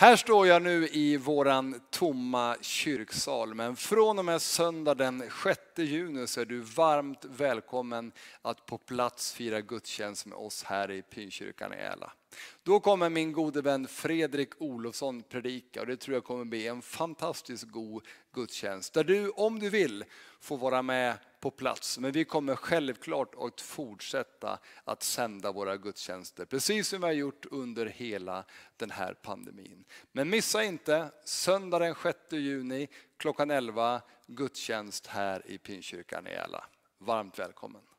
Här står jag nu i våran tomma kyrksal, men från och med söndag den 6 juni så är du varmt välkommen att på plats fira gudstjänst med oss här i Pynkyrkan i Äla. Då kommer min gode vän Fredrik Olofsson predika och det tror jag kommer bli en fantastiskt god gudstjänst där du om du vill får vara med på plats. Men vi kommer självklart att fortsätta att sända våra gudstjänster precis som vi har gjort under hela den här pandemin. Men missa inte söndag den 6 juni klockan 11 gudstjänst här i Pingstkyrkan i Järla. Varmt välkommen.